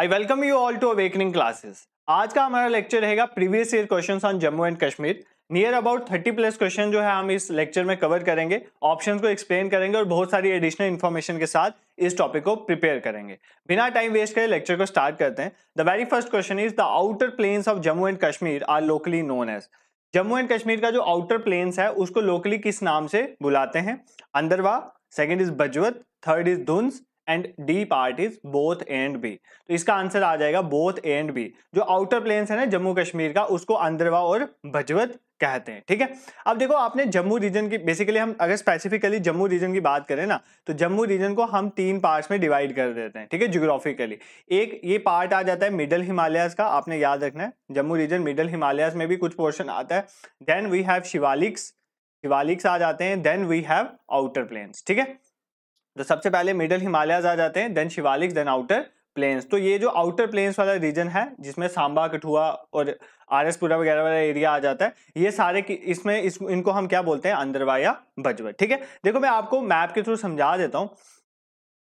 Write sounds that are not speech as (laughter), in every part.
I welcome you all to awakening classes आज का हमारा लेक्चर रहेगा previous year question on Jammu and Kashmir near about thirty plus question जो है हम इस लेक्चर में कवर करेंगे ऑप्शन को एक्सप्लेन करेंगे और बहुत सारी एडिशनल इन्फॉर्मेशन के साथ इस टॉपिक को प्रिपेयर करेंगे बिना टाइम वेस्ट करे लेक्चर को स्टार्ट करते हैं the very first question is the outer plains of Jammu and Kashmir are locally known as Jammu and Kashmir का जो आउटर प्लेन्स है उसको लोकली किस नाम से बुलाते हैं Andarwah second is Bajwat third is धुंस and D part is both and B तो इसका आंसर आ जाएगा बोथ एंड बी जो आउटर प्लेन्स है ना जम्मू कश्मीर का उसको अंदरवा और भजवत कहते हैं ठीक है अब देखो आपने जम्मू रीजन की बेसिकली हम अगर स्पेसिफिकली जम्मू रीजन की बात करें ना तो जम्मू रीजन को हम तीन पार्ट्स में डिवाइड कर देते हैं ठीक है जियोग्राफिकली एक ये पार्ट आ जाता है मिडल हिमालयस का आपने याद रखना है जम्मू रीजन मिडल हिमालयस में भी कुछ पोर्शन आता है then we have Shivaliks Shivaliks आ जाते हैं then we have outer plains ठीक है तो सबसे पहले मिडल हिमालयाज आ जाते हैं then Shivalik then outer plains तो ये जो आउटर प्लेन्स वाला रीजन है जिसमें सांबा कठुआ और आरएसपुरा वगैरह वाला एरिया आ जाता है ये सारे इसमें इस, इनको हम क्या बोलते हैं अंदरवा या ठीक है देखो मैं आपको मैप के थ्रू समझा देता हूँ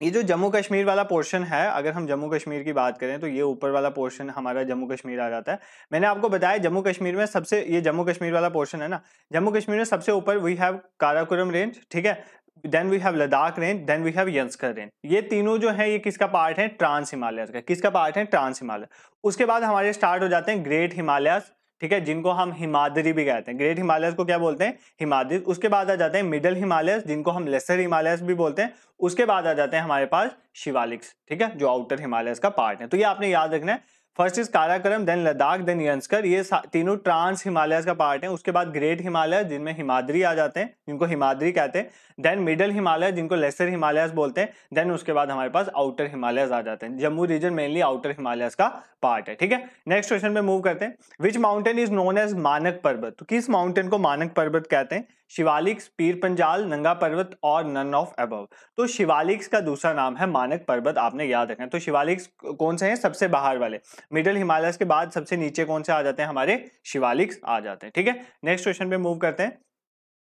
ये जो जम्मू कश्मीर वाला पोर्शन है अगर हम जम्मू कश्मीर की बात करें तो ये ऊपर वाला पोर्शन हमारा जम्मू कश्मीर आ जाता है मैंने आपको बताया जम्मू कश्मीर में सबसे ये जम्मू कश्मीर वाला पोर्शन है ना जम्मू कश्मीर में सबसे ऊपर वी हैव काराकुरम रेंज ठीक है then we have Ladakh range then we have Zanskar range ये तीनों जो है ये किसका पार्ट है ट्रांस हिमालय का किसका पार्ट है ट्रांस हिमालय उसके बाद हमारे स्टार्ट हो जाते हैं ग्रेट हिमालयस ठीक है जिनको हम हिमादरी भी कहते हैं ग्रेट हिमालयस को क्या बोलते हैं हिमादरी उसके बाद आ जाते हैं मिडल हिमालयस जिनको हम लेसर हिमालयस भी बोलते हैं उसके बाद आ जाते हैं हमारे पास शिवालिक्स ठीक है जो आउटर हिमालयस का पार्ट है तो ये आपने याद रखना है first is Karakoram then Ladakh then Zanskar ये तीनों ट्रांस हिमालय का पार्ट है उसके बाद ग्रेट हिमालय जिनमें हिमाद्री आ जाते हैं जिनको हिमाद्री कहते हैं देन मिडल हिमालय जिनको लेसर हिमालय बोलते हैं देन उसके बाद हमारे पास आउटर हिमालय आ जाते हैं Jammu region mainly outer Himalaya का पार्ट है ठीक है नेक्स्ट क्वेश्चन में मूव करते हैं which mountain is known as मानक पर्वत तो किस माउंटेन को मानक पर्वत कहते हैं शिवालिक्स पीर पंजाल नंगा पर्वत और नन ऑफ अब तो शिवालिक्स का दूसरा नाम है मानक पर्वत आपने याद रखना तो शिवालिक्स कौन से हैं सबसे बाहर वाले मिडिल हिमालयस के बाद सबसे नीचे कौन से आ जाते हैं हमारे शिवालिक्स आ जाते हैं ठीक है नेक्स्ट क्वेश्चन पे मूव करते हैं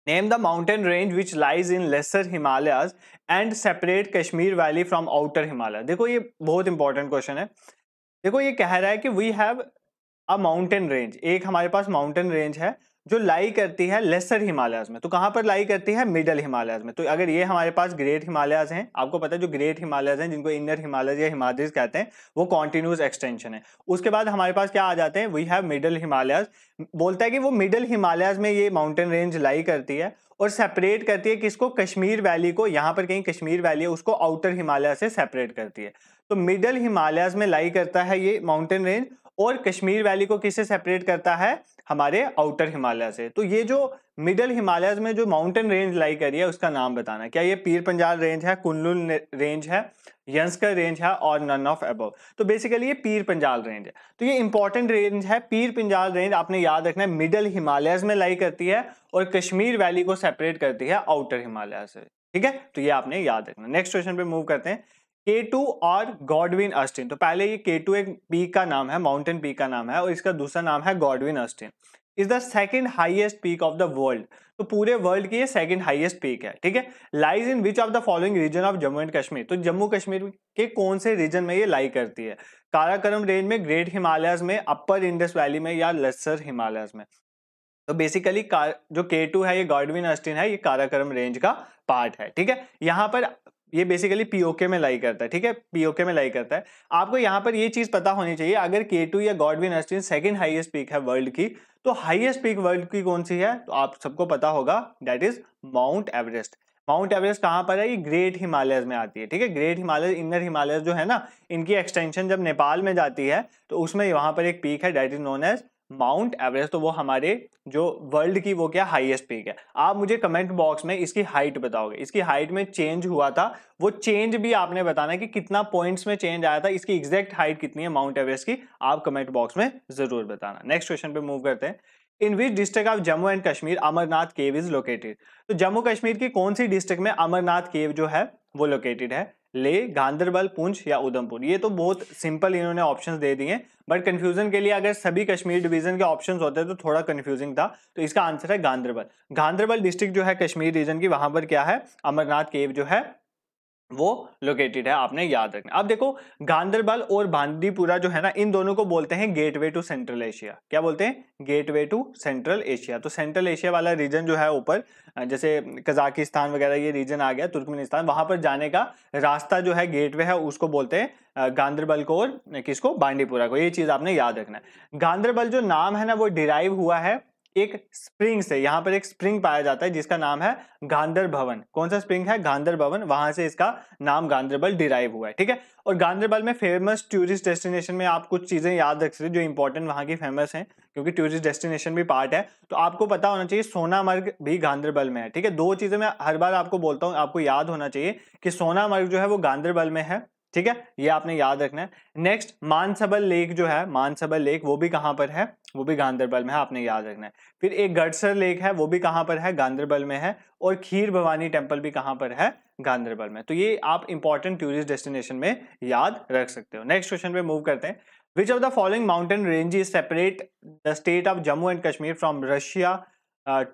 name the mountain range which lies in lesser Himalaya and separate Kashmir valley from outer Himalaya देखो ये बहुत इंपॉर्टेंट क्वेश्चन है देखो ये कह रहा है कि we have a mountain range एक हमारे पास माउंटेन रेंज है जो लाई करती है लेसर हिमालयाज में तो कहां पर लाई करती है मिडल हिमालयाज में तो अगर ये हमारे पास ग्रेट हिमालयाज हैं आपको पता है जो ग्रेट हिमालयाज हैं जिनको इनर हिमालय या हिमालयज कहते हैं वो कॉन्टिन्यूस एक्सटेंशन है उसके बाद हमारे पास क्या आ जाते हैं वी हैव मिडल हिमालयाज बोलता है कि वो मिडल हिमालयाज में ये माउंटेन रेंज लाई करती है और सेपरेट करती है किसको कश्मीर वैली को यहाँ पर कहीं कश्मीर वैली है उसको आउटर हिमालय से सेपरेट करती है तो मिडल हिमालयाज में लाई करता है ये माउंटेन रेंज और कश्मीर वैली को किससे सेपरेट करता है हमारे आउटर हिमालय से तो ये जो मिडल हिमालय में जो माउंटेन रेंज लाई करी है उसका नाम बताना क्या ये पीर पंजाल रेंज है कुल्लू रेंज है यंसकर रेंज है और नन ऑफ एबव तो बेसिकली ये पीर पंजाल रेंज है तो ये इंपॉर्टेंट रेंज है पीर पंजाल रेंज आपने याद रखना है मिडल हिमालय में लाई करती है और कश्मीर वैली को सेपरेट करती है आउटर हिमालय से ठीक है तो ये आपने याद रखना नेक्स्ट क्वेश्चन पे मूव करते हैं के टू और गॉडविन अस्टिन तो पहले ये के टू एक पीक का नाम है माउंटेन पीक का नाम है और इसका दूसरा नाम है Godwin Austen is the second highest peak of the world तो पूरे वर्ल्ड की ये सेकेंड हाइएस्ट पीक है ठीक है lies in which of the following region of Jammu and Kashmir तो जम्मू कश्मीर के कौन से रीजन में ये लाई करती है काराकरम रेंज में ग्रेट हिमालयस में अपर इंडस वैली में या लेसर हिमालयस में तो बेसिकली जो के टू है ये गॉडविन अस्टिन है ये काराकरम रेंज का पार्ट है ठीक है यहाँ पर ये बेसिकली पीओके में लाई करता है ठीक है पीओके में लाई करता है आपको यहाँ पर ये चीज पता होनी चाहिए अगर के टू या Godwin Austen second highest peak है वर्ल्ड की तो हाईएस्ट पीक वर्ल्ड की कौन सी है तो आप सबको पता होगा that is Mount Everest Mount Everest कहाँ पर है ये ग्रेट हिमालय में आती है ठीक है ग्रेट हिमालय इनर हिमालय जो है ना इनकी एक्सटेंशन जब नेपाल में जाती है तो उसमें वहां पर एक पीक है that is known as Mount Everest तो वो हमारे जो वर्ल्ड की वो क्या हाईएस्ट पीक है आप मुझे कमेंट बॉक्स में इसकी हाइट बताओगे इसकी हाइट में चेंज हुआ था वो चेंज भी आपने बताना कि कितना पॉइंट्स में चेंज आया था इसकी एग्जैक्ट हाइट कितनी है माउंट एवरेस्ट की आप कमेंट बॉक्स में जरूर बताना नेक्स्ट क्वेश्चन पे मूव करते हैं in which district of Jammu and Kashmir Amarnath cave is located तो जम्मू कश्मीर की कौन सी डिस्ट्रिक्ट में अमरनाथ केव जो है वो लोकेटेड है ले गांधरबल पूंछ या उधमपुर ये तो बहुत सिंपल इन्होंने ऑप्शंस दे दिए बट कंफ्यूजन के लिए अगर सभी कश्मीर डिवीजन के ऑप्शंस होते तो थोड़ा कंफ्यूजिंग था तो इसका आंसर है गांधरबल गांधरबल डिस्ट्रिक्ट जो है कश्मीर रीजन की वहां पर क्या है अमरनाथ केव जो है वो लोकेटेड है आपने याद रखना अब देखो गांधरबल और बांदीपुरा जो है ना इन दोनों को बोलते हैं गेटवे टू सेंट्रल एशिया क्या बोलते हैं गेटवे टू सेंट्रल एशिया तो सेंट्रल एशिया वाला रीजन जो है ऊपर जैसे कजाकिस्तान वगैरह ये रीजन आ गया तुर्कमेनिस्तान वहां पर जाने का रास्ता जो है गेटवे है उसको बोलते हैं गांधरबल को और किसको बांडीपुरा को ये चीज आपने याद रखना है गांधरबल जो नाम है ना वो डिराइव हुआ है एक स्प्रिंग से यहाँ पर एक स्प्रिंग पाया जाता है जिसका नाम है गांधर भवन कौन सा स्प्रिंग है गांधर भवन वहां से इसका नाम गांधरबल डिराइव हुआ है ठीक है और गांधरबल में फेमस टूरिस्ट डेस्टिनेशन में आप कुछ चीजें याद रख सकते जो इंपॉर्टेंट वहां की फेमस हैं क्योंकि टूरिस्ट डेस्टिनेशन भी पार्ट है तो आपको पता होना चाहिए सोनामर्ग भी गांधरबल में है ठीक है दो चीजें मैं हर बार आपको बोलता हूँ आपको याद होना चाहिए कि सोनामर्ग जो है वो गांधरबल में है ठीक है ये आपने याद रखना है नेक्स्ट मानसबल लेक जो है मानसबल लेक वो भी कहां पर है वो भी गांधरबल में है आपने याद रखना है फिर एक गडसर लेक है वो भी कहां पर है गांधरबल में है और खीर भवानी टेम्पल भी कहां पर है गांधरबल में तो ये आप इंपॉर्टेंट टूरिस्ट डेस्टिनेशन में याद रख सकते हो नेक्स्ट क्वेश्चन पे मूव करते हैं which of the following mountain range is separate the state of Jammu and Kashmir from Russia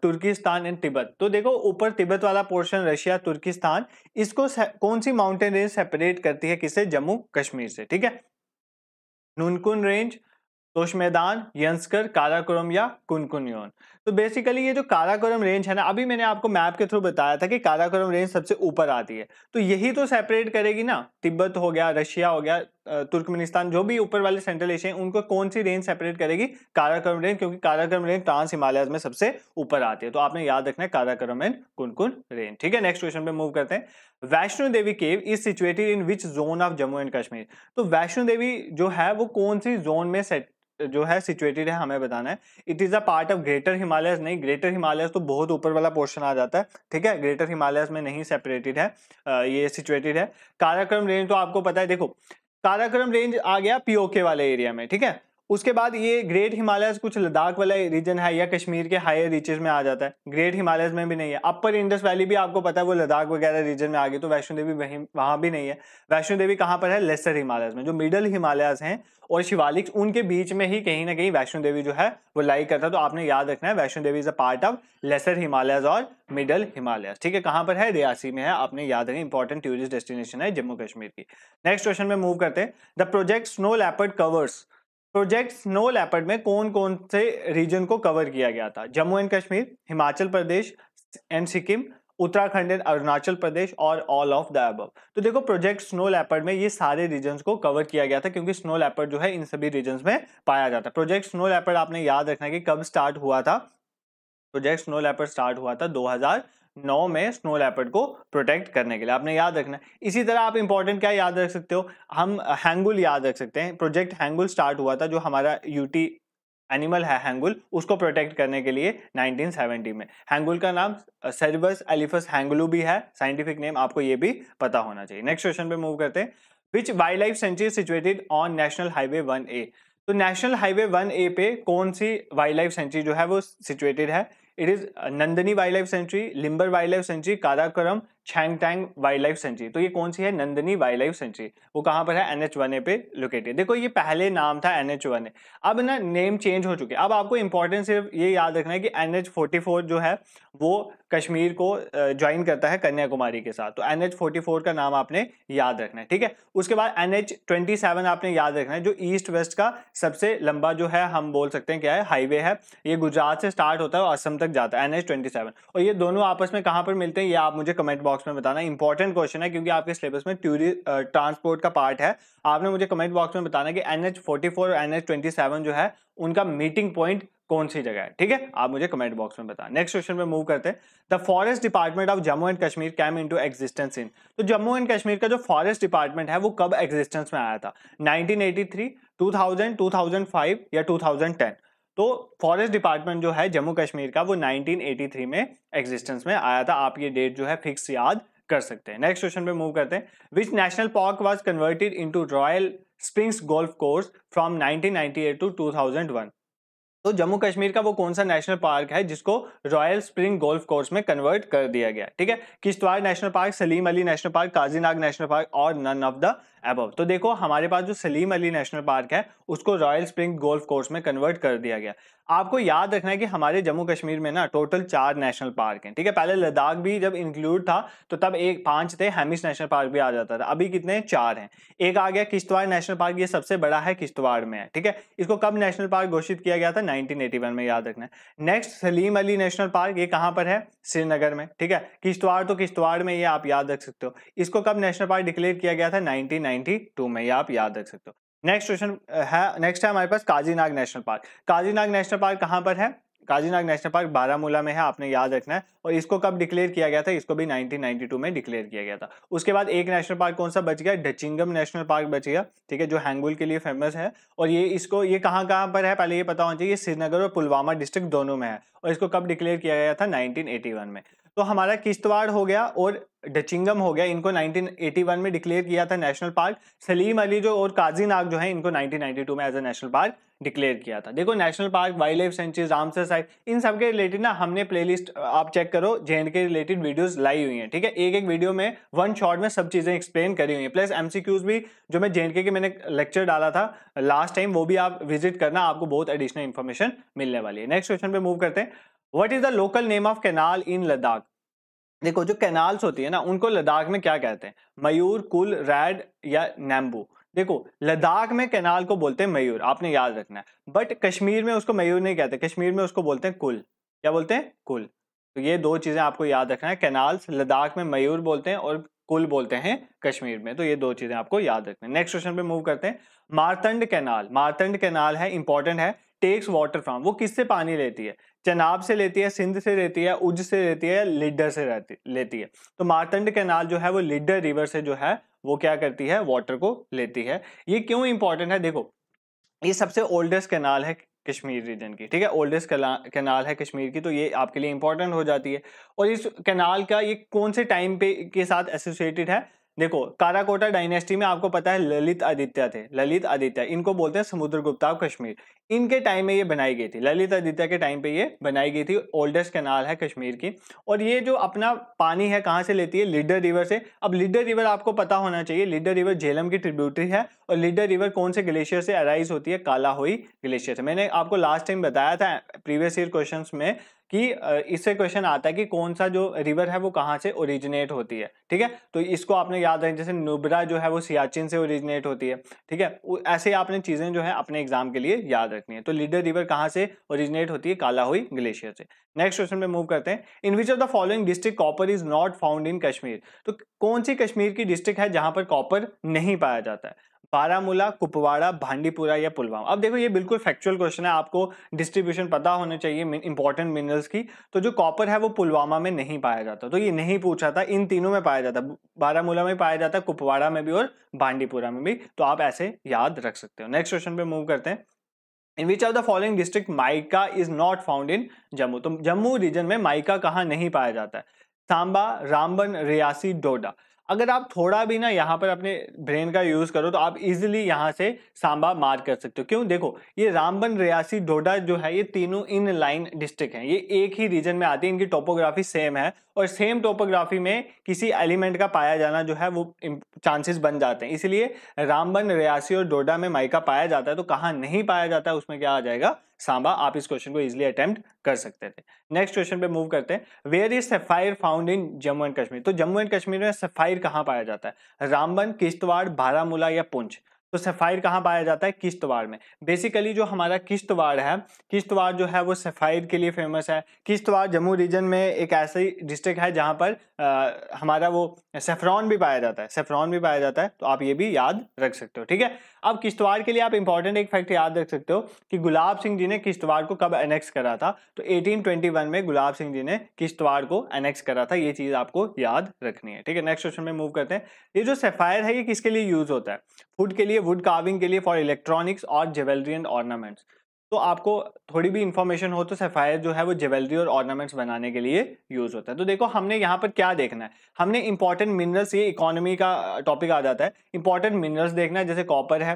Turkistan and Tibet तो देखो ऊपर तिब्बत वाला पोर्शन रशिया तुर्किस्तान इसको कौन सी माउंटेन रेंज सेपरेट करती है किसे जम्मू कश्मीर से ठीक है नूनकुन रेंज तोश मैदान यंस्कर काराकोरम या कुनकुन तो बेसिकली ये जो काराकोरम रेंज है ना अभी मैंने आपको मैप के थ्रू बताया था कि काराकोरम रेंज सबसे ऊपर आती है तो यही तो सेपरेट करेगी ना तिब्बत हो गया रशिया हो गया तुर्कमेनिस्तान जो भी ऊपर वाले सेंट्रल एशिया उनको कौन सी रेंज सेपरेट करेगी काराक्रम रेंज क्योंकि काराक्रम रेंज ट्रांस हिमालय में सबसे ऊपर आती है तो आपने याद रखना है काराक्रम एंड कुनकुन रेंज ठीक है नेक्स्ट क्वेश्चन पे मूव करते हैं Vaishno Devi cave is situated in which zone of Jammu and Kashmir तो वैष्णो देवी जो है वो कौन सी जोन में सेट जो है सिचुएटेड है हमें बताना है it is a part of greater Himalayas नहीं ग्रेटर हिमालयस तो बहुत ऊपर वाला पोर्शन आ जाता है ठीक है ग्रेटर हिमालयस में नहीं सेपरेटेड है ये सिचुएटेड है काराक्रम रेंज तो आपको पता है देखो काराक्रम रेंज आ गया पीओके वाले एरिया में ठीक है उसके बाद ये ग्रेट हिमालयस कुछ लद्दाख वाला रीजन है या कश्मीर के हायर रीचेज में आ जाता है ग्रेट हिमालयस में भी नहीं है अपर इंडस वैली भी आपको पता है वो लद्दाख वगैरह रीजन में आ गई तो वैष्णो देवी वहां भी नहीं है वैष्णो देवी कहाँ पर है लेसर हिमालयस में जो मिडल हिमालयस हैं और शिवालिक उनके बीच में ही कहीं ना कहीं वैष्णो देवी जो है वो लाइक करता है तो आपने याद रखना है Vaishno Devi is a part of lesser Himalayas और मिडल हिमालयस ठीक है कहाँ पर है रियासी में है आपने याद रखें इंपॉर्टेंट टूरिस्ट डेस्टिनेशन है जम्मू कश्मीर की नेक्स्ट क्वेश्चन में मूव करते हैं the project snow leopard covers project snow leopard में कौन कौन से रीजन को कवर किया गया था Jammu and Kashmir Himachal Pradesh and Sikkim Uttarakhand and Arunachal Pradesh और ऑल ऑफ द अबव तो देखो प्रोजेक्ट स्नो लैपर्ड में ये सारे रीजन को कवर किया गया था क्योंकि स्नो लैपर्ड जो है इन सभी रीजन में पाया जाता है प्रोजेक्ट स्नो लैपर्ड आपने याद रखना कि कब स्टार्ट हुआ था प्रोजेक्ट स्नो लैपर्ड स्टार्ट हुआ था दो नौ में स्नो लैपर्ड को प्रोटेक्ट करने के लिए आपने याद रखना इसी तरह आप इंपॉर्टेंट क्या याद रख सकते हो हम हैंगुल याद रख सकते हैं प्रोजेक्ट हैंगुल स्टार्ट हुआ था जो हमारा यूटी एनिमल है हैंगुल उसको प्रोटेक्ट करने के लिए 1970 में हैंगुल का नाम सर्वस एलिफस हैंगुलू भी है साइंटिफिक नेम आपको ये भी पता होना चाहिए नेक्स्ट क्वेश्चन पे मूव करते हैं which wildlife sanctuary situated on national highway one A तो नेशनल हाईवे वन ए पे कौन सी वाइल्ड लाइफ सेंचुरी जो है वो सिचुएटेड है It is Nandani Wildlife Sanctuary, Limber Wildlife Sanctuary, Karakoram, Changthang wildlife sanctuary तो ये कौन सी है नंदनी वाइल्ड लाइफ सेंचुरी वो कहाँ पर है एन एच वन ए पे लोकेटेड देखो ये पहले नाम था एन एच वन ए अब ना नेम चेंज हो चुके अब आपको इंपॉर्टेंट सिर्फ ये याद रखना है कि एन एच फोर्टी फोर जो है वो कश्मीर को ज्वाइन करता है कन्याकुमारी के साथ तो एन एच फोर्टी फोर का नाम आपने याद रखना है ठीक है उसके बाद एन एच ट्वेंटी सेवन आपने याद रखना है जो ईस्ट वेस्ट का सबसे लंबा जो है हम बोल सकते हैं क्या है हाईवे है ये गुजरात से स्टार्ट होता है और असम तक जाता है एन एच ट्वेंटी सेवन और ये दोनों आपस में कहाँ पर मिलते हैं ये आप मुझे कमेंट बॉक्स बॉक्स में बताना इंपॉर्टेंट क्वेश्चन है क्योंकि आपके सिलेबस में टूरि ट्रांसपोर्ट का पार्ट है आपने मुझे कमेंट बॉक्स में बताना कि एन एच और एन एच जो है उनका मीटिंग पॉइंट कौन सी जगह है ठीक है आप मुझे कमेंट बॉक्स में बताएं नेक्स्ट क्वेश्चन पे मूव करते हैं the forest department of Jammu and Kashmir came into existence in तो जम्मू एंड कश्मीर का जो फॉरेस्ट डिपार्टमेंट है वो कब एक्जिस्टेंस में आया था 1983 2000 2005 या 2010 तो फॉरेस्ट डिपार्टमेंट जो है जम्मू कश्मीर का वो 1983 में एग्जिस्टेंस में आया था आप ये डेट जो है फिक्स याद कर सकते हैं नेक्स्ट क्वेश्चन पे मूव करते हैं which national park was converted into royal springs golf course from 1998 to 2001 तो जम्मू कश्मीर का वो कौन सा नेशनल पार्क है जिसको रॉयल स्प्रिंग गोल्फ कोर्स में कन्वर्ट कर दिया गया ठीक है Kishtwar national park Salim Ali national park Kazinag national park और नन ऑफ द एबव तो देखो हमारे पास जो सलीम अली नेशनल पार्क है उसको रॉयल स्प्रिंग गोल्फ कोर्स में कन्वर्ट कर दिया गया आपको याद रखना है कि हमारे जम्मू कश्मीर में ना टोटल चार नेशनल पार्क हैं ठीक है पहले लद्दाख भी जब इंक्लूड था तो तब एक पांच थे हेमिस नेशनल पार्क भी आ जाता था अभी कितने चार हैं एक आ गया किश्तवाड़ नेशनल पार्क ये सबसे बड़ा है किश्तवाड़ में है ठीक है इसको कब नेशनल पार्क घोषित किया गया था नाइनटीन में याद रखना है next Salim Ali national park ये कहाँ पर है श्रीनगर में ठीक है किश्तवाड़ तो किश्तवाड़ में ये आप याद रख सकते हो इसको कब नेशनल पार्क डिक्लेयर किया गया था नाइनटीन में ये आप याद रख सकते हो नेक्स्ट क्वेश्चन है नेक्स्ट है हमारे पास Kazinag national park Kazinag national park कहाँ पर है काजीनाग नेशनल पार्क बारामूला में है आपने याद रखना है और इसको कब डिक्लेयर किया गया था इसको भी 1992 में डिक्लेयर किया गया था उसके बाद एक नेशनल पार्क कौन सा बच गया डचिंगम नेशनल पार्क बच गया ठीक है जो हैंगुल के लिए फेमस है और ये इसको ये कहाँ कहाँ पर है पहले ये पता होना चाहिए ये श्रीनगर और पुलवामा डिस्ट्रिक्ट दोनों में है और इसको कब डिक्लेयर किया गया था नाइनटीन में तो हमारा किश्तवाड़ हो गया और डचिंगम हो गया इनको 1981 में डिक्लेयर किया था नेशनल पार्क सलीम अली जो और काजी नाग जो है इनको 1992 में as a national park declare किया था देखो national park wildlife sanctuary Ramsar site इन सब के रिलेटेड ना हमने प्लेलिस्ट आप चेक करो जे के रिलेटेड वीडियोस लाई हुई हैं ठीक है एक एक वीडियो में वन शॉट में सब चीज़ें एक्सप्लेन करी हुई हैं प्लस एम भी जो मैं जे के मैंने लेक्चर डाला था लास्ट टाइम वो भी आप विजिट करना आपको बहुत एडिशनल इन्फॉर्मेशन मिलने वाली है नेक्स्ट क्वेश्चन पे मूव करते हैं what is the local name of canal in Ladakh देखो जो कैनाल्स होती है ना उनको लद्दाख में क्या कहते हैं मयूर कुल रैड या नैम्बू देखो लद्दाख में कैनाल को बोलते हैं मयूर आपने याद रखना है बट कश्मीर में उसको मयूर नहीं कहते कश्मीर में उसको बोलते हैं कुल क्या बोलते हैं कुल तो ये दो चीज़ें आपको याद रखना है कैनाल्स लद्दाख में मयूर बोलते हैं और कुल बोलते हैं कश्मीर में तो ये दो चीज़ें आपको याद रखना है नेक्स्ट क्वेश्चन पे मूव करते हैं मारतंड कैनाल मारतंड कैनाल है इंपॉर्टेंट है टेक्स वाटर फ्राम वो किससे पानी लेती है चनाब से लेती है सिंध से लेती है उज से लेती है लिडर से रहती लेती है तो मारतंड कैनाल जो है वो लिडर रिवर से जो है वो क्या करती है वाटर को लेती है ये क्यों इंपॉर्टेंट है देखो ये सबसे ओल्डेस्ट कैनाल है कश्मीर रीजन की ठीक है ओल्डेस्ट कैनाल है कश्मीर की तो ये आपके लिए इंपॉर्टेंट हो जाती है और इस कैनाल का ये कौन से टाइम पे के साथ एसोसिएटेड है देखो काराकोटा डायनेस्टी में आपको पता है ललित आदित्य थे ललित आदित्य इनको बोलते हैं समुद्रगुप्ता ऑफ कश्मीर इनके टाइम में ये बनाई गई थी ललित आदित्य के टाइम पे ये बनाई गई थी ओल्डेस्ट कैनाल है कश्मीर की और ये जो अपना पानी है कहाँ से लेती है लिडर रिवर से अब लिडर रिवर आपको पता होना चाहिए लिडर रिवर झेलम की ट्रिब्यूटरी है और लिडर रिवर कौन से ग्लेशियर से अराइज होती है काला हुई ग्लेशियर से मैंने आपको लास्ट टाइम बताया था प्रीवियस ईयर क्वेश्चन में कि इससे क्वेश्चन आता है कि कौन सा जो रिवर है वो कहाँ से ओरिजिनेट होती है ठीक है तो इसको आपने याद रखें जैसे नुब्रा जो है वो सियाचिन से ओरिजिनेट होती है ठीक है ऐसे आपने चीज़ें जो है अपने एग्जाम के लिए याद रखनी है तो लीडर रिवर कहाँ से ओरिजिनेट होती है कालाहुई ग्लेशियर से नेक्स्ट क्वेश्चन में मूव करते हैं in which of the following district copper is not found in Kashmir तो कौन सी कश्मीर की डिस्ट्रिक्ट है जहां पर कॉपर नहीं पाया जाता है बारामूला कुपवाड़ा भांडीपुरा या पुलवामा अब देखो ये बिल्कुल फैक्चुअल क्वेश्चन है आपको डिस्ट्रीब्यूशन पता होने चाहिए इंपॉर्टेंट मिनरल्स की तो जो कॉपर है वो पुलवामा में नहीं पाया जाता तो ये नहीं पूछा था इन तीनों में पाया जाता बारामूला में पाया जाता कुपवाड़ा में भी और भांडीपुरा में भी तो आप ऐसे याद रख सकते हो नेक्स्ट क्वेश्चन पे मूव करते हैं in which of the following district mica is not found in Jammu तो जम्मू रीजन में माइका कहाँ नहीं पाया जाता है सांबा रामबन रियासी डोडा अगर आप थोड़ा भी ना यहाँ पर अपने ब्रेन का यूज़ करो तो आप इजिली यहाँ से सांबा मार कर सकते हो क्यों देखो ये रामबन रियासी डोडा जो है ये तीनों इन लाइन डिस्ट्रिक्ट हैं ये एक ही रीजन में आती है इनकी टोपोग्राफी सेम है और सेम टोपोग्राफी में किसी एलिमेंट का पाया जाना जो है वो चांसेस बन जाते हैं इसलिए रामबन रियासी और डोडा में माइका पाया जाता है तो कहाँ नहीं पाया जाता है उसमें क्या आ जाएगा सांबा आप इस क्वेश्चन को इजिली अटेम्प्ट कर सकते थे नेक्स्ट क्वेश्चन पे मूव करते हैं where is sapphire found in Jammu and Kashmir तो जम्मू एंड कश्मीर में सफायर कहाँ पाया जाता है रामबन किश्तवाड़ बारामूला या पुंछ तो सफायर कहाँ पाया जाता है किश्तवाड़ में बेसिकली जो हमारा किश्तवाड़ है किश्तवाड़ जो है वो सफायर के लिए फेमस है किश्तवाड़ जम्मू रीजन में एक ही डिस्ट्रिक्ट है जहाँ पर आ, हमारा वो सेफ्रॉन भी पाया जाता है सेफ्रॉन भी पाया जाता है तो आप ये भी याद रख सकते हो ठीक है अब किश्तवाड़ के लिए आप इंपॉर्टेंट एक फैक्ट याद रख सकते हो कि गुलाब सिंह जी ने किश्तवाड़ को कब एनेक्स करा था तो 1821 में गुलाब सिंह जी ने किश्तवाड़ को एनेक्स करा था ये चीज़ आपको याद रखनी है ठीक है नेक्स्ट क्वेश्चन में मूव करते हैं ये जो सेफायर है ये किसके लिए यूज होता है वुड के लिए वुड कार्विंग के लिए फॉर इलेक्ट्रॉनिक्स और ज्वेलरी एंड ऑर्नामेंट्स तो आपको थोड़ी भी इन्फॉर्मेशन हो तो सफ़ायर जो है वो ज्वेलरी और ऑर्नामेंट्स बनाने के लिए यूज़ होता है तो देखो हमने यहाँ पर क्या देखना है हमने इंपॉर्टेंट मिनरल्स ये इकोनॉमी का टॉपिक आ जाता है इंपॉर्टेंट मिनरल्स देखना है जैसे कॉपर है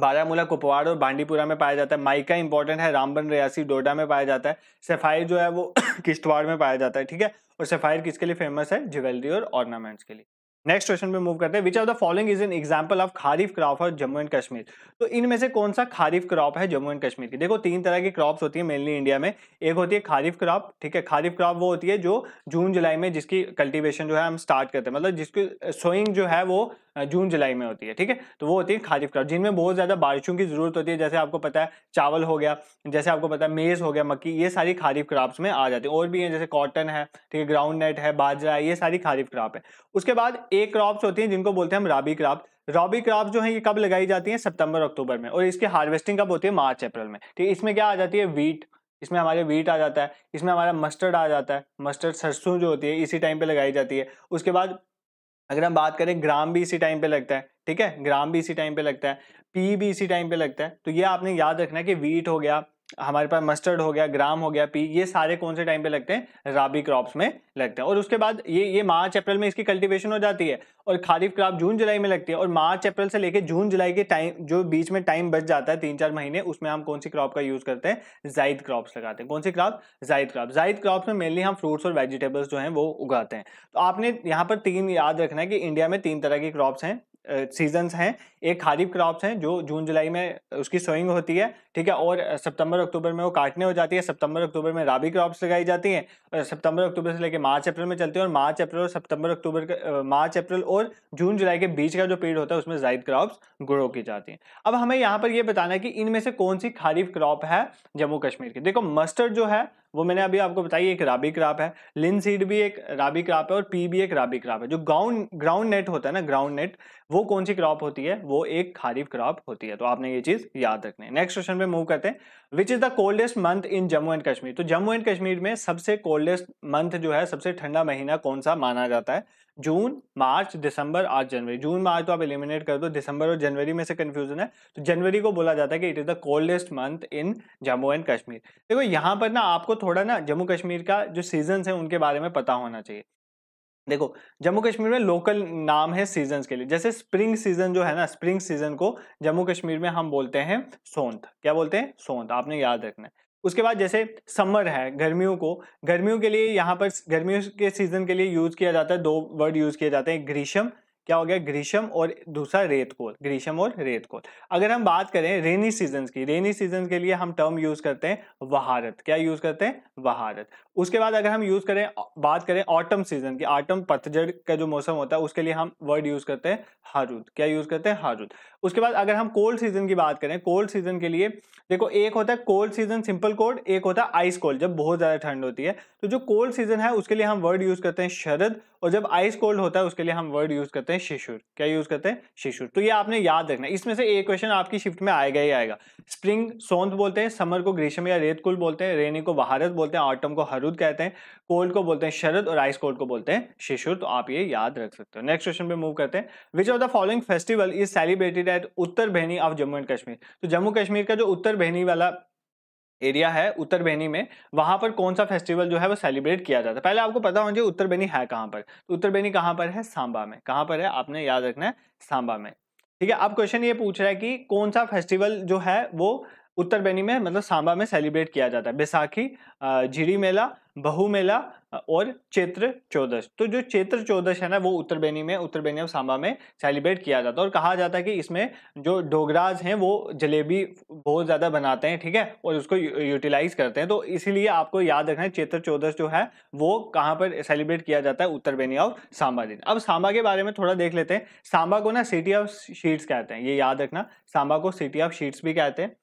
बारामूला कुपवाड़ और बांडीपुरा में पाया जाता है माइका इंपॉर्टेंट है रामबन रियासी डोडा में पाया जाता है सफ़ायर जो है वो (coughs) किश्तवाड़ में पाया जाता है ठीक है और सफ़ायर किसके लिए फेमस है ज्वेलरी और ऑर्नामेंट्स के लिए नेक्स्ट क्वेश्चन पे मूव करते हैं which of the following is an example of kharif crop of Jammu and Kashmir तो इनमें से कौन सा खारीफ क्रॉप है जम्मू एंड कश्मीर की देखो तीन तरह की क्रॉप्स होती है मेनली इंडिया में एक होती है खारीफ क्रॉप ठीक है खारीफ क्रॉप वो होती है जो जून जुलाई में जिसकी कल्टिवेशन जो है हम स्टार्ट करते हैं मतलब जिसकी सोइंग जो है वो जून जुलाई में होती है ठीक है तो वो होती है खारिफ क्रॉप जिनमें बहुत ज़्यादा बारिशों की ज़रूरत होती है जैसे आपको पता है चावल हो गया जैसे आपको पता है मेज़ हो गया मक्की ये सारी खारिफ क्रॉप्स में आ जाती है और भी हैं जैसे कॉटन है ठीक है ग्राउंड नेट है बाजरा है ये सारी खारिफ क्रॉप है उसके बाद एक क्रॉप्स होती हैं जिनको बोलते हैं हम राबी क्रॉप रॉबी क्रॉप जो है ये कब लगाई जाती है सितंबर अक्टूबर में और इसकी हार्वेस्टिंग कब होती है मार्च अप्रैल में ठीक है इसमें क्या आ जाती है वीट इसमें हमारे वीट आ जाता है इसमें हमारा मस्टर्ड आ जाता है मस्टर्ड सरसों जो होती है इसी टाइम पे लगाई जाती है उसके बाद अगर हम बात करें ग्राम भी इसी टाइम पे लगता है ठीक है ग्राम भी इसी टाइम पे लगता है पी भी इसी टाइम पे लगता है तो ये आपने याद रखना है कि वीट हो गया हमारे पास मस्टर्ड हो गया ग्राम हो गया पी ये सारे कौन से टाइम पे लगते हैं राबी क्रॉप्स में लगते हैं और उसके बाद ये ये मार्च अप्रैल में इसकी कल्टीवेशन हो जाती है और खारीफ क्रॉप जून जुलाई में लगती है और मार्च अप्रैल से लेके जून जुलाई के टाइम जो बीच में टाइम बच जाता है तीन चार महीने उसमें हम कौन सी क्रॉप का यूज करते हैं जायद क्रॉप्स लगाते हैं कौन सी crop zaid crop zaid crops में मेनली हम फ्रूट्स और वेजिटेबल्स जो हैं वो उगाते हैं तो आपने यहाँ पर तीन याद रखना है कि इंडिया में तीन तरह की क्रॉप्स हैं सीजन्स हैं एक खारीफ क्रॉप्स हैं जो जून जुलाई में उसकी सोइंग होती है ठीक है और सितंबर अक्टूबर में वो काटने हो जाती है सितंबर अक्टूबर में राबी क्रॉप्स लगाई जाती हैं और सितंबर अक्टूबर से लेकर मार्च अप्रैल में चलती है और मार्च अप्रैल और सितंबर अक्टूबर का मार्च अप्रैल और जून जुलाई के बीच का जो पीरियड होता है उसमें जायद क्रॉप्स ग्रो की जाती हैं अब हमें यहाँ पर यह बताना है कि इनमें से कौन सी खारीफ क्रॉप है जम्मू कश्मीर की देखो मस्टर्ड जो है वो मैंने अभी आपको बताई एक राबी क्रॉप है लिन सीड भी एक राबी क्रॉप है और पी भी एक राबी क्रॉप है जो ग्राउंड ग्राउंड नेट होता है ना ग्राउंड नेट वो कौन सी क्रॉप होती है वो एक खारीफ क्रॉप होती है तो आपने ये चीज याद रखनी है नेक्स्ट क्वेश्चन पे मूव करते हैं which is the coldest month in Jammu and Kashmir तो जम्मू एंड कश्मीर में सबसे कोल्डेस्ट मंथ जो है सबसे ठंडा महीना कौन सा माना जाता है जून मार्च दिसंबर आज जनवरी जून मार्च तो आप एलिमिनेट कर दो दिसंबर और जनवरी में से कन्फ्यूजन है तो जनवरी को बोला जाता है कि it is the coldest month in Jammu and Kashmir देखो यहाँ पर ना आपको थोड़ा ना जम्मू कश्मीर का जो सीजन्स है उनके बारे में पता होना चाहिए देखो जम्मू कश्मीर में लोकल नाम है सीजन के लिए जैसे स्प्रिंग सीजन जो है ना स्प्रिंग सीजन को जम्मू कश्मीर में हम बोलते हैं सोंत क्या बोलते हैं सोंत आपने याद रखना है उसके बाद जैसे समर है गर्मियों को गर्मियों के लिए यहाँ पर गर्मियों के सीजन के लिए यूज किया जाता है दो वर्ड यूज किए जाते हैं ग्रीष्म क्या हो गया ग्रीष्म और दूसरा रेत कोल ग्रीष्म और रेत कोल अगर हम बात करें रेनी सीजन की रेनी सीजन के लिए हम टर्म यूज करते हैं वहारत क्या यूज करते हैं वहारत उसके बाद अगर हम यूज करें बात करें ऑटम सीजन की ऑटम पतझड़ का जो मौसम होता है उसके लिए हम वर्ड यूज करते हैं हारूद क्या यूज करते हैं हारूद उसके बाद अगर हम कोल्ड सीजन की बात करें कोल्ड सीजन के लिए देखो एक होता है कोल्ड सीजन सिंपल कोल्ड एक होता है आइस कोल्ड जब बहुत ज्यादा ठंड होती है तो जो कोल्ड सीजन है उसके लिए हम वर्ड यूज करते हैं शरद और जब आइस कोल्ड होता है उसके लिए हम वर्ड यूज करते हैं शिशुर क्या यूज करते हैं शिशुर तो ये आपने याद रखना इसमें से एक क्वेश्चन आपकी शिफ्ट में आएगा ही आएगा स्प्रिंग सोंत बोलते हैं समर को ग्रीष्म या रेत कुल बोलते हैं रेनी को बहारत बोलते हैं ऑटम को हरुद कहते हैं कोल्ड को बोलते हैं शरद और आइस कोल्ड को बोलते हैं शिशुर तो आप ये याद रख सकते हो नेक्स्ट क्वेश्चन पे मूव करते हैं which of the following festival is celebrated at Uttar Behni of Jammu and Kashmir तो जम्मू कश्मीर का जो उत्तर बहनी वाला एरिया है उत्तर बेनी में वहां पर कौन सा फेस्टिवल जो है वो सेलिब्रेट किया जाता है पहले आपको पता होना चाहिए उत्तर बेनी है कहाँ पर तो उत्तर बेनी कहाँ पर है सांबा में कहाँ पर है आपने याद रखना है सांबा में ठीक है अब क्वेश्चन ये पूछ रहा है कि कौन सा फेस्टिवल जो है वो उत्तर बेनी में मतलब सांबा में सेलिब्रेट किया जाता है बैसाखी झिरी मेला बहू मेला और चैत्र चौदश तो जो चैत्र चौदश है ना वो उत्तरबेनी में उत्तरबेनी और सांबा में सेलिब्रेट किया जाता है और कहा जाता है कि इसमें जो डोगराज हैं वो जलेबी बहुत ज़्यादा बनाते हैं ठीक है और उसको यूटिलाइज करते हैं तो इसीलिए आपको याद रखना है चैत्र चौदश जो है वो कहाँ पर सेलिब्रेट किया जाता है उत्तरबेनी और सांबा दिन अब सांबा के बारे में थोड़ा देख लेते हैं सांबा को ना सिटी ऑफ शीट्स कहते हैं ये याद रखना सांबा को सिटी ऑफ शीट्स भी कहते हैं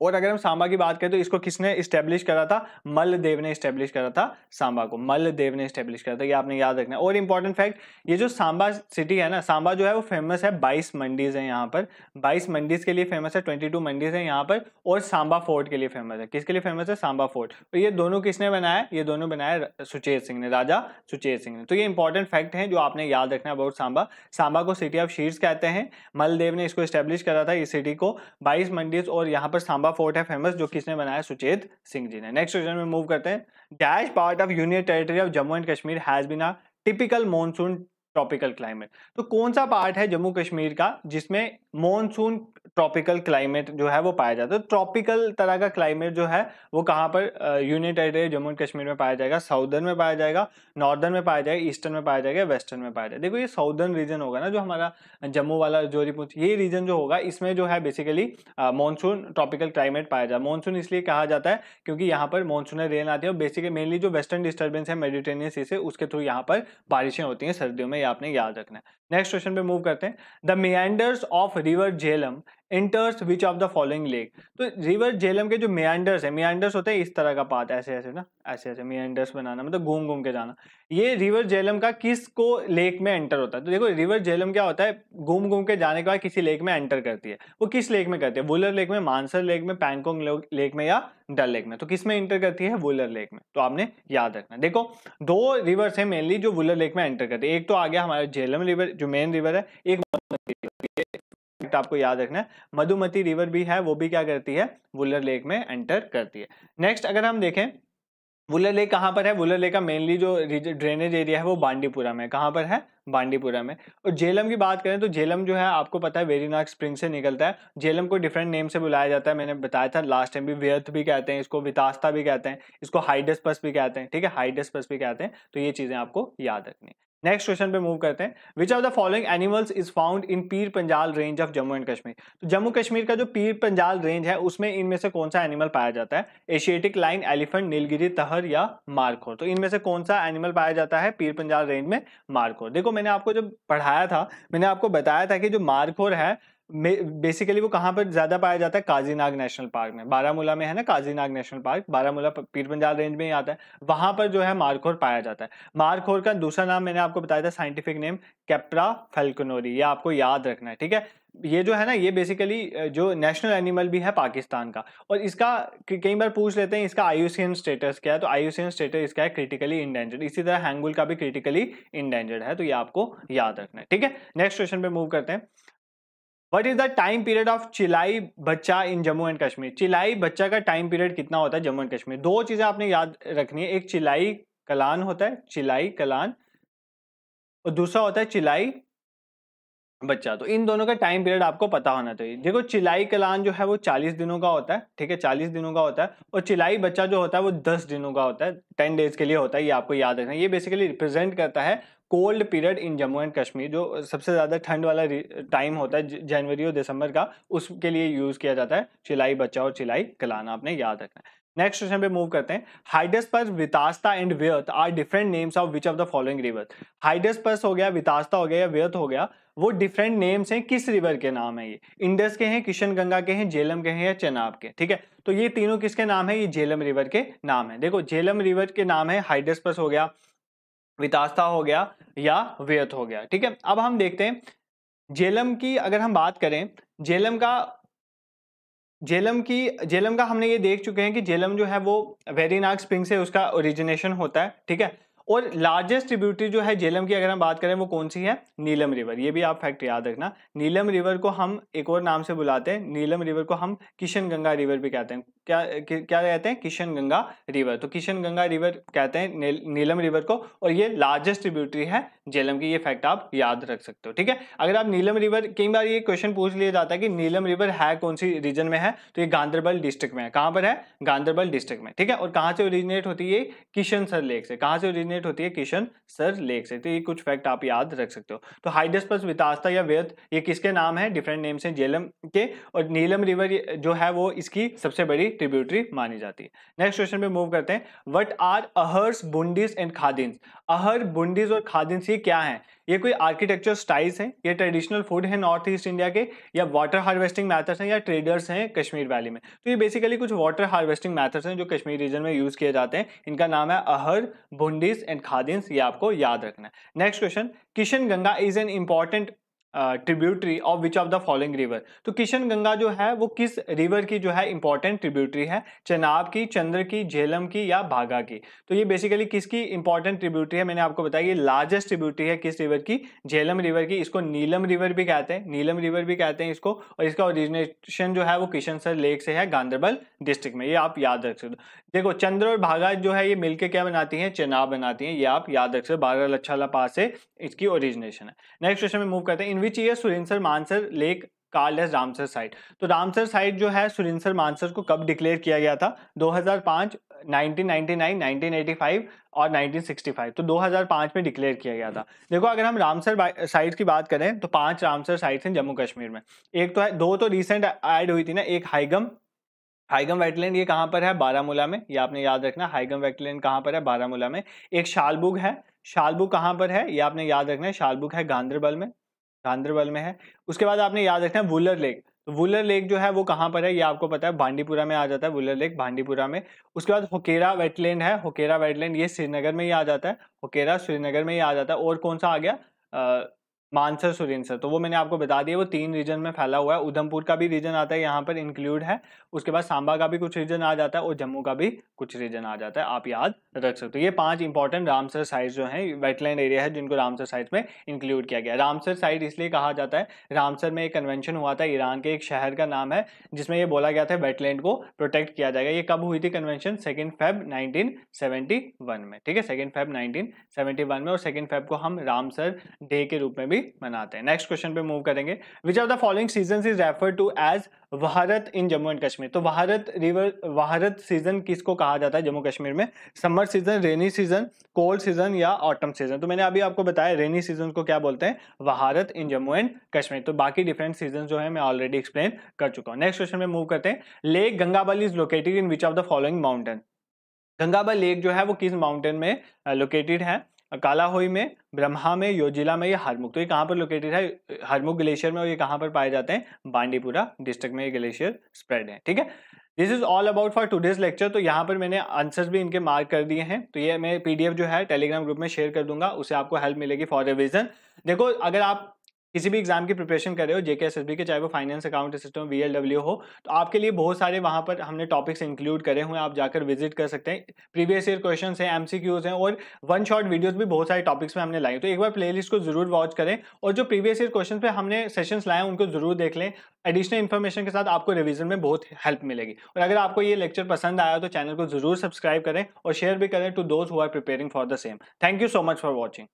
और अगर हम सांबा की बात करें तो इसको किसने स्टैब्लिश करा था मल्ल देव ने स्टैब्लिश करा था सांबा को मल्ल देव ने स्टैब्लिश करा था ये आपने याद रखना और इंपॉर्टेंट फैक्ट ये जो सांबा सिटी है ना सांबा जो है वो फेमस है बाईस मंडीज है यहाँ पर बाईस मंडीज के लिए फेमस है ट्वेंटी टू मंडीज है यहाँ पर और सांबा फोर्ट के लिए फेमस है किसके लिए फेमस है सांबा फोर्ट तो और ये दोनों किसने बनाया ये दोनों बनाया सुचेत सिंह ने राजा सुचेत सिंह ने तो ये इंपॉर्टेंट फैक्ट है जो आपने याद रखना अबाउट सांबा सांबा को सिटी ऑफ शीर्स कहते हैं मल्ल देव ने इसको स्टैब्लिश करा था इस सिटी को बाईस मंडीज और यहाँ पर सांबा हड़प्पा फोर्ट है फेमस जो किसने बनाया सुचेत सिंह जी ने नेक्स्ट क्वेश्चन में मूव करते हैं dash part of union territory of Jammu and Kashmir has been a typical monsoon tropical climate तो कौन सा पार्ट है जम्मू कश्मीर का जिसमें मॉनसून ट्रॉपिकल क्लाइमेट जो है वो पाया जाता है तो ट्रॉपिकल तरह का क्लाइमेट जो है वो कहाँ पर union territory Jammu and Kashmir में पाया जाएगा साउदर्न में पाया जाएगा नॉर्दर्न में पाया जाएगा ईस्टर्न में पाया जाएगा वेस्टर्न में पाया जाएगा देखो ये साउदर्न रीजन होगा ना जो हमारा जम्मू वाला जोरीपुर ये रीजन जो होगा इसमें जो है बेसिकली मानसून ट्रॉपिकल क्लाइमेट पाया जाए मानसून इसलिए कहा जाता है क्योंकि यहाँ पर मानसून रेन आती है और बेसिकली मेनली जो वेस्टर्न डिस्टर्बेंस है मेडिटेनियन सी से उसके थ्रू यहाँ पर बारिशें होती हैं सर्दियों में आपने याद रखना है नेक्स्ट क्वेश्चन पे मूव करते हैं the meanders of river Jhelum enters which of the following lake तो रिवर झेलम के जो मियांडर्स है मेयंडर्स होते हैं इस तरह का पाथ ऐसे ऐसे ना ऐसे ऐसे मेयंडर्स बनाना मतलब घूम घूम के जाना ये रिवर झेलम का किस को लेक में एंटर होता है तो देखो रिवर झेलम क्या होता है घूम घूम के जाने के बाद किसी लेक में एंटर करती है वो किस लेक में करती है वुलर लेक में मानसर लेक में पैंकोंग लेक में या डल लेक में तो किस में एंटर करती है वुलर लेक में तो आपने याद रखना देखो दो रिवर्स है मेनली जो वुलर लेक में एंटर करती है एक तो आ गया हमारा झेलम रिवर जो मेन रिवर है एक फैक्ट आपको याद रखना है मधुमती रिवर भी है वो भी क्या करती है वुलर लेक में एंटर करती है नेक्स्ट अगर हम देखें वुलर लेक कहाँ पर है वुलर लेक का मेनली जो ड्रेनेज एरिया है वो बांडीपुरा में कहाँ पर है बांडीपुरा में और झेलम की बात करें तो झेलम जो है आपको पता है वेरीनाग स्प्रिंग से निकलता है झेलम को डिफरेंट नेम से बुलाया जाता है मैंने बताया था लास्ट टाइम भी व्यर्थ भी कहते हैं इसको वितास्ता भी कहते हैं इसको हाइडस पस भी कहते हैं ठीक है हाइडस पस भी कहते हैं तो ये चीज़ें आपको याद रखनी है नेक्स्ट क्वेश्चन पे मूव करते हैं which of the following animals is found in Pir Panjal range of Jammu and Kashmir तो जम्मू कश्मीर का जो पीर पंजाल रेंज है उसमें इनमें से कौन सा एनिमल पाया जाता है एशियाटिक लाइन एलिफेंट नीलगिरी तहर या मारखोर तो इनमें से कौन सा एनिमल पाया जाता है पीर पंजाल रेंज में मारखोर देखो मैंने आपको जब पढ़ाया था मैंने आपको बताया था कि जो मारखोर है बेसिकली वो कहाँ पर ज्यादा पाया जाता है काजीनाग नेशनल पार्क में बारामूला में है ना काजीनाग नेशनल पार्क बारामूला पीर पंजाल रेंज में ही आता है वहां पर जो है मारखोर पाया जाता है मारखोर का दूसरा नाम मैंने आपको बताया था साइंटिफिक नेम कैप्रा फेल्कनोरी ये आपको याद रखना है ठीक है ये जो है ना ये बेसिकली जो नेशनल एनिमल भी है पाकिस्तान का और इसका कई बार पूछ लेते हैं इसका आयुसियन स्टेटस क्या है तो आयुसियन स्टेटस इसका है क्रिटिकली इंडेंजर्ड इसी तरह हैंगुल का भी क्रिटिकली इंडेंजर्ड है तो ये आपको याद रखना है ठीक है नेक्स्ट क्वेश्चन पे मूव करते हैं what is the time period of Chillai Bachha in Jammu and Kashmir Chillai Bachha का टाइम पीरियड कितना होता है जम्मू एंड कश्मीर दो चीजें आपने याद रखनी है एक चिलाई कलान होता है चिलाई कलान और दूसरा होता है चिलाई बच्चा तो इन दोनों का टाइम पीरियड आपको पता होना चाहिए देखो चिलाई कलान जो है वो चालीस दिनों का होता है ठीक है चालीस दिनों का होता है और चिलाई बच्चा जो होता है वो दस दिनों का होता है टेन डेज के लिए होता है ये आपको याद रखना ये बेसिकली रिप्रेजेंट करता है cold period in Jammu and Kashmir जो सबसे ज़्यादा ठंड वाला टाइम होता है जनवरी और दिसंबर का उसके लिए यूज़ किया जाता है चिलाई बच्चा और चिलाई कलाना आपने याद रखना है नेक्स्ट क्वेश्चन पे मूव करते हैं Hydaspes Vitasta and Vyeth are different names of which of the following river Hydaspes हो गया वितास्ता हो गया या व्यर्थ हो गया वो डिफरेंट नेम्स हैं किस रिवर के नाम है ये इंडस के हैं किशन गंगा के हैं झेलम के हैं या चेनाब के ठीक है तो ये तीनों किसके नाम है ये झेलम रिवर के नाम है देखो झेलम रिवर के नाम है हाइडसपर्स हो गया वितास्ता हो गया या व्यत हो गया ठीक है अब हम देखते हैं जेलम की अगर हम बात करें जेलम का जेलम की जेलम का हमने ये देख चुके हैं कि जेलम जो है वो वेरीनाग स्प्रिंग से उसका ओरिजिनेशन होता है ठीक है और लार्जेस्ट ट्रिब्यूटरी जो है झेलम की अगर हम बात करें वो कौन सी है नीलम रिवर ये भी आप फैक्ट याद रखना नीलम रिवर को हम एक और नाम से बुलाते हैं नीलम रिवर को हम किशन गंगा रिवर भी कहते हैं क्या क्या कहते हैं किशन गंगा रिवर तो किशन गंगा रिवर कहते हैं नीलम रिवर को और ये लार्जेस्ट ट्रिब्यूटरी है झेलम की ये फैक्ट आप याद रख सकते हो ठीक है अगर आप नीलम रिवर कई बार ये क्वेश्चन पूछ लिया जाता है कि नीलम रिवर है कौन सी रीजन में है तो ये गांधरबल डिस्ट्रिक्ट में है कहाँ पर है गांधरबल डिस्ट्रिक्ट में ठीक है और कहाँ से ओरिजिनेट होती है किशन सर लेक से कहाँ से ओरिजिनेट होती है किशन सर लेक से तो ये कुछ फैक्ट आप याद रख सकते हो तो हाइडस वितास्ता या व्यर्थ ये किसके नाम है डिफरेंट नेम्स हैं झेलम के और नीलम रिवर जो है वो इसकी सबसे बड़ी ट्रिब्यूटरी मानी जाती है नेक्स्ट क्वेश्चन पे मूव करते हैं what are ahars bundhis and khadins ahar bundhis और खादिन्स ये क्या है ये कोई आर्किटेक्चर स्टाइल्स हैं ये ट्रेडिशनल फूड है नॉर्थ ईस्ट इंडिया के या वाटर हार्वेस्टिंग मैथड्स हैं या ट्रेडर्स हैं कश्मीर वैली में तो ये बेसिकली कुछ वाटर हार्वेस्टिंग मैथड्स हैं जो कश्मीर रीजन में यूज़ किए जाते हैं इनका नाम है अहर भुंडीस एंड खादिन्स ये आपको याद रखना है next question Kishan Ganga is an important tributary of which of the following river तो किशन गंगा जो है वो किस रिवर की जो है इंपॉर्टेंट ट्रिब्यूटरी है चनाब की चंद्र की झेलम की या भागा की तो ये बेसिकली किसकी इंपॉर्टेंट ट्रिब्यूटरी है मैंने आपको बताया ये लार्जेस्ट ट्रिब्यूटरी है किस रिवर की झेलम रिवर की इसको नीलम रिवर भी कहते हैं नीलम रिवर भी कहते हैं इसको और इसका ओरिजिनेशन जो है वो किशन सर लेक से है गांधरबल डिस्ट्रिक्ट में ये आप याद रख सकते हो देखो चंद्र और भागा जो है ये मिलकर क्या बनाती है चनाब बनाती है ये आप याद रख सकते हो बारह लच्छाला पास से इसकी ओरिजिनेशन है नेक्स्ट क्वेश्चन में मूव करते हैं in which year Surinsar Mansar lake कार्ल एस रामसर साइट तो रामसर साइट जो है सुरिंसर मानसर को कब डिक्लेयर किया गया था 2005 1999, 1985 और 1965 तो 2005 में डिक्लेयर किया गया था देखो अगर हम रामसर साइट की बात करें तो पांच रामसर साइट्स हैं जम्मू कश्मीर में एक तो है दो तो रिसेंट ऐड हुई थी ना एक हाइगम हाइगम वेटलैंड ये कहाँ पर है बारामूला में ये आपने याद रखना हाइगम वेटलैंड कहाँ पर है बारामूला में एक शालबुग है शालबुग कहाँ पर है ये आपने याद रखना है शालबुग है गांधरबल में गांधरबल में है उसके बाद आपने याद रखना है वुलर लेक तो वुलर लेक जो है वो कहाँ पर है ये आपको पता है भांडीपुरा में आ जाता है वुलर लेक भांडीपुरा में उसके बाद होकेरा वेटलैंड है होकेरा वेटलैंड ये श्रीनगर में ही आ जाता है होकेरा श्रीनगर में ही आ जाता है और कौन सा आ गया मानसर सुरेंसर तो वो मैंने आपको बता दिया वो तीन रीजन में फैला हुआ है उधमपुर का भी रीजन आता है यहाँ पर इंक्लूड है उसके बाद सांबा का भी कुछ रीजन आ जाता है और जम्मू का भी कुछ रीजन आ जाता है आप याद रख सकते हो ये पांच इंपॉर्टेंट रामसर साइट जो है वेटलैंड एरिया है जिनको रामसर साइट में इंक्लूड किया गया रामसर साइट इसलिए कहा जाता है रामसर में एक कन्वेंशन हुआ था ईरान के एक शहर का नाम है जिसमें यह बोला गया था वेटलैंड को प्रोटेक्ट किया जाएगा ये कब हुई थी कन्वेंशन सेकेंड फेब नाइनटीन में ठीक है सेकेंड फेब नाइनटीन में और सेकेंड फेब को हम रामसर डे के रूप में भी भी मनाते हैं नेक्स्ट क्वेश्चन पे मूव करेंगे which of the following season is refer to as Wahrat in Jammu and Kashmir तो वहारत रिवर वहारत सीजन किसको कहा जाता है जम्मू कश्मीर में summer season rainy season cold season या ऑटम सीजन तो मैंने अभी आपको बताया रेनी सीजन को क्या बोलते हैं वहारत इन जम्मू एंड कश्मीर तो बाकी डिफरेंट सीजन जो है मैं ऑलरेडी एक्सप्लेन कर चुका हूँ नेक्स्ट क्वेश्चन में मूव करते हैं lake Gangabal is located in which of the following mountain Gangabal lake जो है वो किस माउंटेन में लोकेटेड uh, है कालाहोई में ब्रह्मा में योजिला में ये हरमुख तो ये कहाँ पर लोकेटेड है हरमुख ग्लेशियर में और ये कहाँ पर पाए जाते हैं बांडीपुरा डिस्ट्रिक्ट में ये ग्लेशियर स्प्रेड है ठीक है this is all about for today's lecture तो यहाँ पर मैंने आंसर्स भी इनके मार्क कर दिए हैं तो ये मैं पीडीएफ जो है टेलीग्राम ग्रुप में शेयर कर दूंगा उसे आपको हेल्प मिलेगी फॉर रिविजन देखो अगर आप किसी भी एग्जाम की प्रिपरेशन कर रहे हो जेके एस एस बी के चाहे वो finance account system V L W हो तो आपके लिए बहुत सारे वहाँ पर हमने टॉपिक्स इंक्लूड करे हुए हैं आप जाकर विजिट कर सकते हैं प्रीवियस ईयर क्वेश्चन हैं एम सी हैं और वन शॉट वीडियोज भी बहुत सारे टॉपिक्स में हमने लाई तो एक बार प्ले लिस्ट को जरूर वॉच करें और जो प्रीवियस ईयर क्वेश्चन पे हमने सेशन लाए उनको जरूर देख लें एडिशनल इन्फॉर्मेशन के साथ आपको रिविजन में बहुत हेल्प मिलेगी और अगर आपको ये लेक्चर पसंद आया तो चैनल को जरूर सब्सक्राइब करें और शेयर भी करें to those who are preparing for the same thank you so much for watching